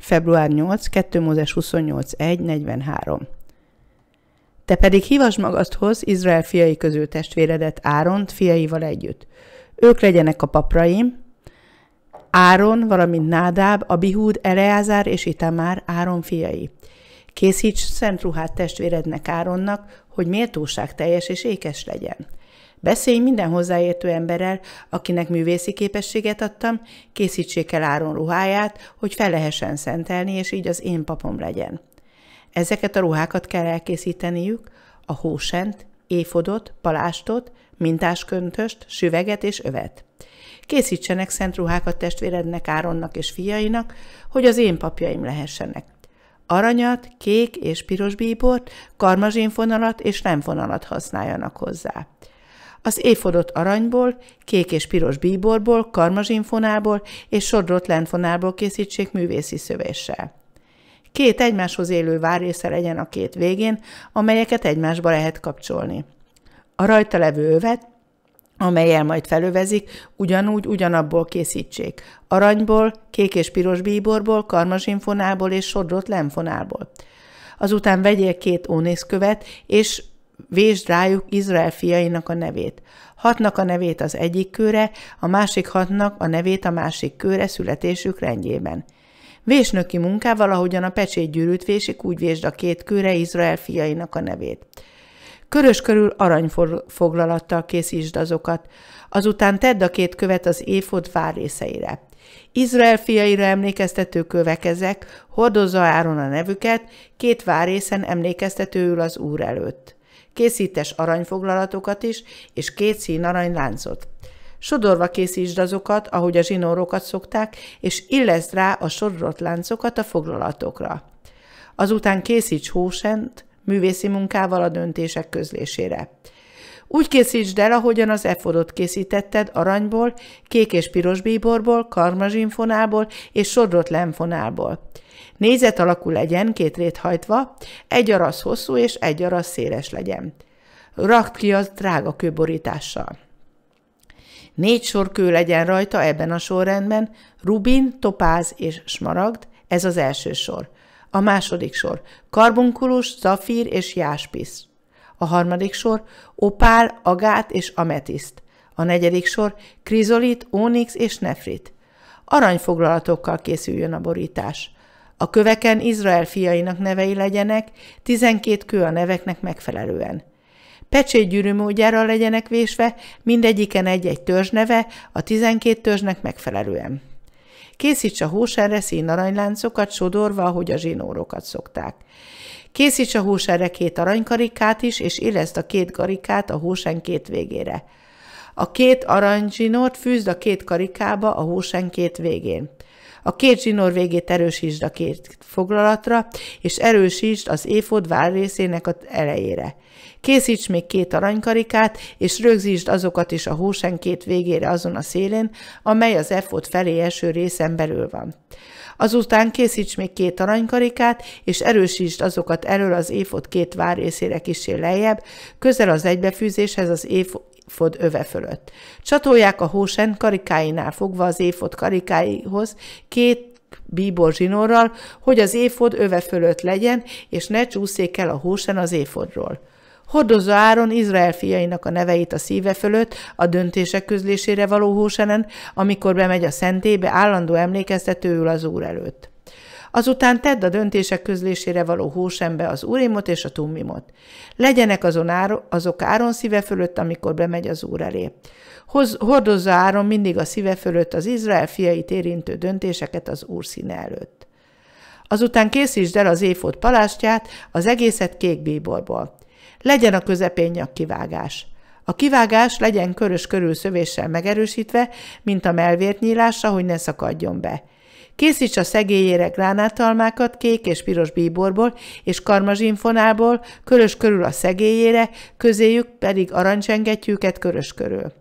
Február 8, 2 Mózes 28, 1, 43. Te pedig hívasd magadhoz Izrael fiai közül testvéredet Áront fiaival együtt. Ők legyenek a papraim, Áron, valamint Nádáb, Abihúd, Eleázár és Itamár Áron fiai. Készíts szent ruhát testvérednek Áronnak, hogy méltóság teljes és ékes legyen. Beszélj minden hozzáértő emberrel, akinek művészi képességet adtam, készítsék el Áron ruháját, hogy fel lehessen szentelni, és így az én papom legyen. Ezeket a ruhákat kell elkészíteniük, a hósent, éfodot, palástot, mintásköntöst, süveget és övet. Készítsenek szent ruhákat testvérednek, Áronnak és fiainak, hogy az én papjaim lehessenek. Aranyat, kék és piros bíbort, karmazsinfonalat és fonalat használjanak hozzá. Az évfodot aranyból, kék és piros bíborból, karmazsinfonából és sodrott lentfonából készítsék művészi szövéssel. Két egymáshoz élő várrésze legyen a két végén, amelyeket egymásba lehet kapcsolni. A rajta levő övet, amelyel majd felövezik, ugyanúgy ugyanabból készítsék. Aranyból, kék és piros bíborból, karmazsinfonából és sodrott lenfonából azután vegyél két ónészkövet, és vésd rájuk Izrael fiainak a nevét. Hatnak a nevét az egyik kőre, a másik hatnak a nevét a másik kőre születésük rendjében. Vésnöki munkával, ahogyan a pecsét gyűrűt vésik, úgy vésd a két kőre Izrael fiainak a nevét. Körös körül aranyfoglalattal készítsd azokat, azután tedd a két követ az éfod részeire. Izrael fiaira emlékeztető kövek ezek, hordozza Áron a nevüket, két részen emlékeztetőül az Úr előtt. Készítes aranyfoglalatokat is, és két szín aranyláncot. Sodorva készítsd azokat, ahogy a zsinórokat szokták, és illeszd rá a sodrott láncokat a foglalatokra. Azután készíts hósent, művészi munkával a döntések közlésére. Úgy készítsd el, ahogyan az efodot készítetted aranyból, kék és piros bíborból, karmazsinfonából és sodrott lemfonálból. Nézet alakú legyen, két rét hajtva, egy arasz hosszú és egy arasz széles legyen. Rakd ki az drága kőborítással. Négy sor kő legyen rajta ebben a sorrendben, rubin, topáz és smaragd, ez az első sor. A második sor, karbunkulus, zafír és jáspisz a harmadik sor opál, agát és ametiszt, a negyedik sor krizolit, ónix és nefrit. Aranyfoglalatokkal készüljön a borítás. A köveken Izrael fiainak nevei legyenek, tizenkét kő a neveknek megfelelően. Pecsétgyűrű módjára legyenek vésve, mindegyiken egy-egy neve, a tizenkét törzsnek megfelelően. Készíts a hóserre színaranyláncokat, sodorva, ahogy a zsinórokat szokták. Készíts a húsere két aranykarikát is, és illeszd a két karikát a húsen két végére. A két aranyzsinort fűzd a két karikába a húsen két végén. A két zsinór végét erősítsd a két foglalatra, és erősítsd az éfod vár részének a elejére. Készíts még két aranykarikát, és rögzítsd azokat is a húsen két végére azon a szélén, amely az éfod felé eső részen belül van. Azután készíts még két aranykarikát, és erősítsd azokat elől az éfod két várészére kisé lejjebb, közel az egybefűzéshez az éfod fod öve fölött. Csatolják a hósen karikáinál fogva az éfod karikáihoz két bíbor zsinórral, hogy az éfod öve fölött legyen, és ne csúszék el a hósen az éfodról. Hordozza Áron Izrael fiainak a neveit a szíve fölött, a döntések közlésére való hósenen, amikor bemegy a szentébe, állandó emlékeztetőül az Úr előtt. Azután tedd a döntések közlésére való hósembe az úrimot és a tummimot. Legyenek azon áron, azok Áron szíve fölött, amikor bemegy az úr elé. Hoz, hordozza Áron mindig a szíve fölött az Izrael fiait érintő döntéseket az úr színe előtt. Azután készítsd el az éfót palástját, az egészet kék bíborból. Legyen a közepén nyakkivágás. A kivágás legyen körös körül szövéssel megerősítve, mint a melvért nyílása, hogy ne szakadjon be. Készíts a szegélyére gránátalmákat kék és piros bíborból és karmazsinfonálból, körös körül a szegélyére, közéjük pedig arancsengetjüket körös körül.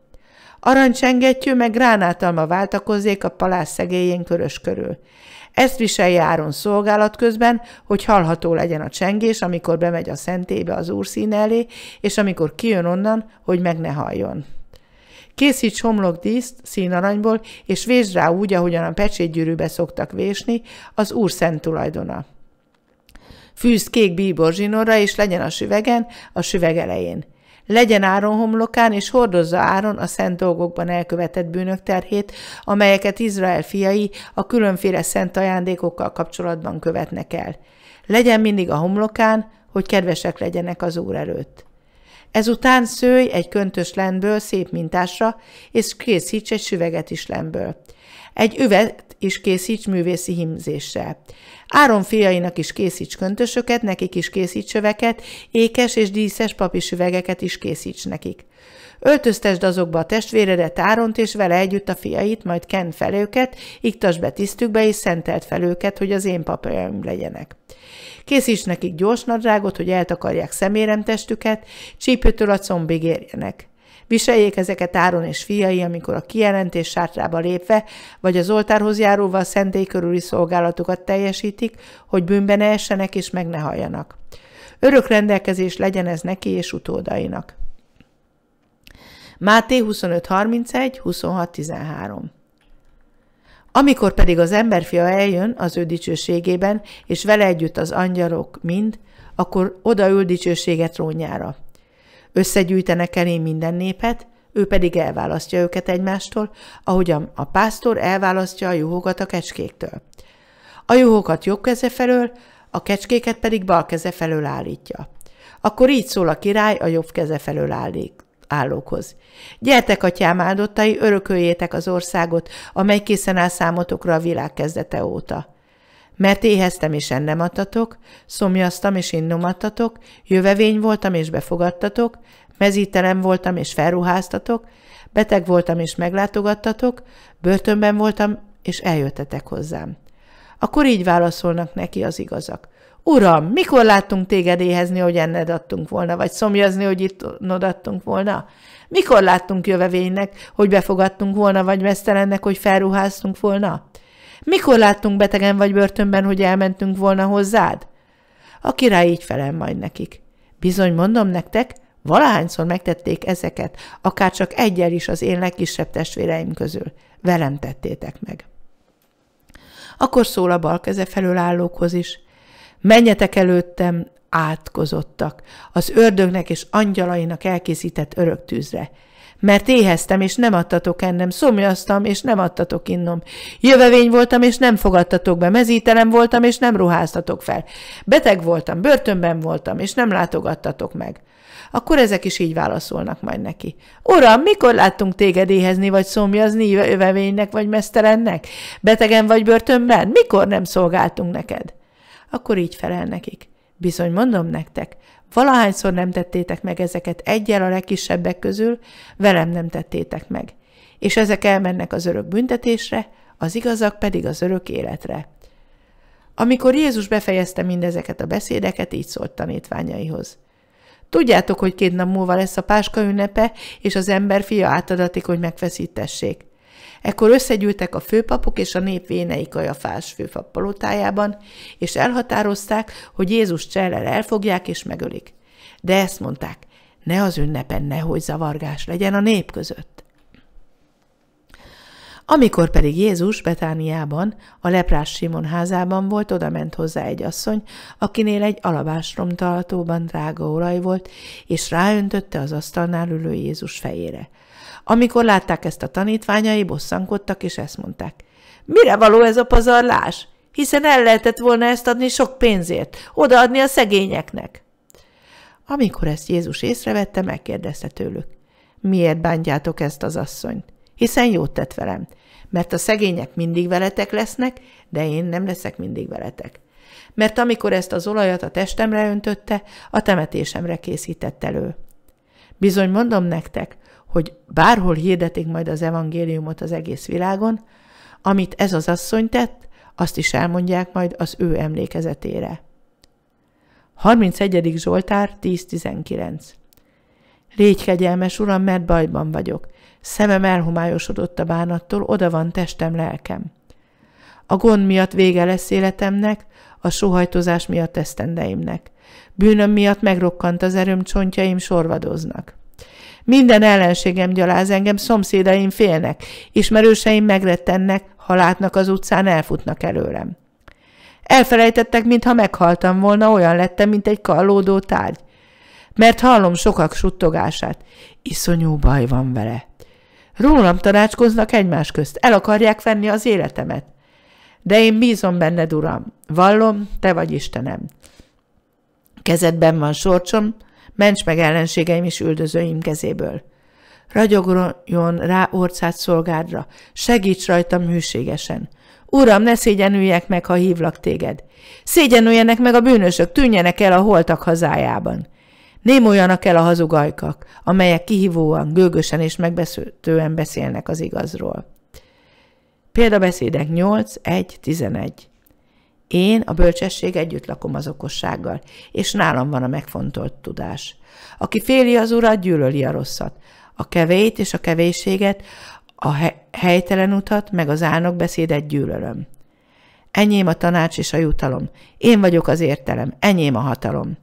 Arancsengettyű meg gránátalma váltakozzék a palás szegélyén körös körül. Ezt viselje Áron szolgálat közben, hogy hallható legyen a csengés, amikor bemegy a szentébe az úr szín elé, és amikor kijön onnan, hogy meg ne halljon. Készíts homlokdíszt színaranyból, és vésd rá úgy, ahogyan a pecsétgyűrűbe szoktak vésni, az úr szent tulajdona. Fűz kék bíbor és legyen a süvegen, a süveg elején legyen Áron homlokán, és hordozza Áron a szent dolgokban elkövetett bűnök terhét, amelyeket Izrael fiai a különféle szent ajándékokkal kapcsolatban követnek el. Legyen mindig a homlokán, hogy kedvesek legyenek az Úr előtt. Ezután szőj egy köntös lenből, szép mintásra, és készíts egy süveget is lemből. Egy üvet is készíts művészi himzésre. Áron fiainak is készíts köntösöket, nekik is készíts söveket, ékes és díszes papi süvegeket is készíts nekik. Öltöztesd azokba a testvéredet Áront és vele együtt a fiait, majd kend fel őket, iktasd be tisztükbe és szentelt fel őket, hogy az én papjaim legyenek. Készíts nekik gyors nadrágot, hogy eltakarják szemérem testüket, csípőtől a combig érjenek. Viseljék ezeket Áron és fiai, amikor a kijelentés sátrába lépve, vagy az oltárhoz járóval szentély körüli szolgálatukat teljesítik, hogy bűnbe ne essenek és meg ne halljanak. Örök rendelkezés legyen ez neki és utódainak. Máté 25.31, 26.13 amikor pedig az emberfia eljön az ő dicsőségében, és vele együtt az angyalok mind, akkor odaül dicsőséget rónyára. Összegyűjtenek elé minden népet, ő pedig elválasztja őket egymástól, ahogyan a pásztor elválasztja a juhokat a kecskéktől. A juhokat jobb keze felől, a kecskéket pedig bal keze felől állítja. Akkor így szól a király a jobb keze felől állít, állókhoz. Gyertek, atyám áldottai, örököljétek az országot, amely készen áll számotokra a világ kezdete óta. Mert éheztem és ennem adtatok, szomjaztam és innom adtatok, jövevény voltam és befogadtatok, mezítelem voltam és felruháztatok, beteg voltam és meglátogattatok, börtönben voltam és eljöttetek hozzám. Akkor így válaszolnak neki az igazak. Uram, mikor láttunk téged éhezni, hogy enned adtunk volna, vagy szomjazni, hogy itt adtunk volna? Mikor láttunk jövevénynek, hogy befogadtunk volna, vagy mesztelennek, hogy felruháztunk volna? Mikor láttunk betegen vagy börtönben, hogy elmentünk volna hozzád? A király így felel majd nekik. Bizony, mondom nektek, valahányszor megtették ezeket, akár csak egyel is az én legkisebb testvéreim közül. Velem tettétek meg. Akkor szól a bal keze felől állókhoz is. Menjetek előttem, átkozottak, az ördögnek és angyalainak elkészített örök tűzre mert éheztem, és nem adtatok ennem, szomjaztam, és nem adtatok innom. Jövevény voltam, és nem fogadtatok be, mezítelem voltam, és nem ruháztatok fel. Beteg voltam, börtönben voltam, és nem látogattatok meg. Akkor ezek is így válaszolnak majd neki. Uram, mikor láttunk téged éhezni vagy szomjazni, jövevénynek vagy mesztelennek? Betegen vagy börtönben? Mikor nem szolgáltunk neked? Akkor így felel nekik. Bizony mondom nektek, valahányszor nem tettétek meg ezeket egyel a legkisebbek közül, velem nem tettétek meg. És ezek elmennek az örök büntetésre, az igazak pedig az örök életre. Amikor Jézus befejezte mindezeket a beszédeket, így szólt tanítványaihoz. Tudjátok, hogy két nap múlva lesz a páska ünnepe, és az ember fia átadatik, hogy megfeszítessék. Ekkor összegyűltek a főpapok és a nép Vénei Kajafás főpap palotájában, és elhatározták, hogy Jézus csellel elfogják és megölik. De ezt mondták, ne az ünnepen nehogy zavargás legyen a nép között. Amikor pedig Jézus Betániában, a leprás Simon házában volt, oda ment hozzá egy asszony, akinél egy alabástrom talatóban drága olaj volt, és ráöntötte az asztalnál ülő Jézus fejére – amikor látták ezt a tanítványai, bosszankodtak, és ezt mondták. Mire való ez a pazarlás? Hiszen el lehetett volna ezt adni sok pénzért, odaadni a szegényeknek. Amikor ezt Jézus észrevette, megkérdezte tőlük. Miért bántjátok ezt az asszonyt? Hiszen jót tett velem, mert a szegények mindig veletek lesznek, de én nem leszek mindig veletek. Mert amikor ezt az olajat a testemre öntötte, a temetésemre készített elő. Bizony mondom nektek, hogy bárhol hirdetik majd az evangéliumot az egész világon, amit ez az asszony tett, azt is elmondják majd az ő emlékezetére. 31. Zsoltár 10.19 Légy kegyelmes, Uram, mert bajban vagyok. Szemem elhomályosodott a bánattól, oda van testem, lelkem. A gond miatt vége lesz életemnek, a sohajtozás miatt esztendeimnek. Bűnöm miatt megrokkant az erőm, csontjaim sorvadoznak. Minden ellenségem gyaláz engem, szomszédaim félnek, ismerőseim megrettennek, ha látnak az utcán, elfutnak előlem. Elfelejtettek, mintha meghaltam volna, olyan lettem, mint egy kallódó tárgy. Mert hallom sokak suttogását. Iszonyú baj van vele. Rólam tanácskoznak egymás közt, el akarják venni az életemet. De én bízom benned, uram. Vallom, te vagy Istenem. Kezedben van sorcsom, Ments meg ellenségeim és üldözőim kezéből. Ragyogjon rá orcát szolgádra, segíts rajtam hűségesen. Uram, ne szégyenüljek meg, ha hívlak téged. Szégyenüljenek meg a bűnösök, tűnjenek el a holtak hazájában. Némoljanak el a hazugajkak, amelyek kihívóan, gőgösen és megbeszőtően beszélnek az igazról. Példabeszédek 8, 1, 11. Én a bölcsesség együtt lakom az okossággal, és nálam van a megfontolt tudás. Aki féli az urat, gyűlöli a rosszat. A kevét és a kevéséget, a he- helytelen utat, meg az álnok beszédet gyűlölöm. Enyém a tanács és a jutalom. Én vagyok az értelem, enyém a hatalom.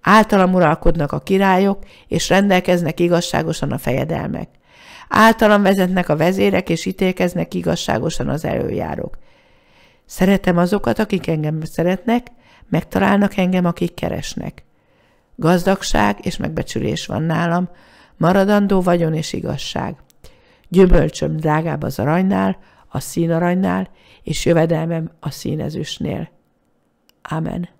Általam uralkodnak a királyok, és rendelkeznek igazságosan a fejedelmek. Általam vezetnek a vezérek, és ítélkeznek igazságosan az előjárok. Szeretem azokat, akik engem szeretnek, megtalálnak engem, akik keresnek. Gazdagság és megbecsülés van nálam, maradandó vagyon és igazság. Gyümölcsöm drágább az aranynál, a színaranynál, és jövedelmem a színezősnél. Amen.